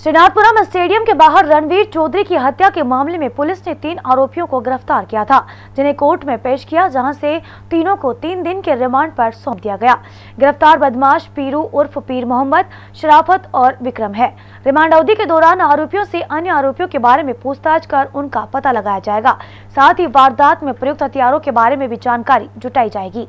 Srinathpuram stadium के बाहर रणवीर चौधरी की हत्या के मामले में पुलिस ने तीन आरोपियों को गिरफ्तार किया था जिन्हें कोर्ट में पेश किया जहां से तीनों को तीन दिन के रिमांड पर सौंप दिया गया गिरफ्तार बदमाश पीरू उर्फ पीर मोहम्मद शराफत और विक्रम है रिमांड अवधि के दौरान आरोपियों से अन्य आरोपियों के बारे में पूछताछ कर उनका पता लगाया जाएगा साथ ही वारदात में प्रयुक्त हथियारों के बारे में भी जानकारी जुटाई जाएगी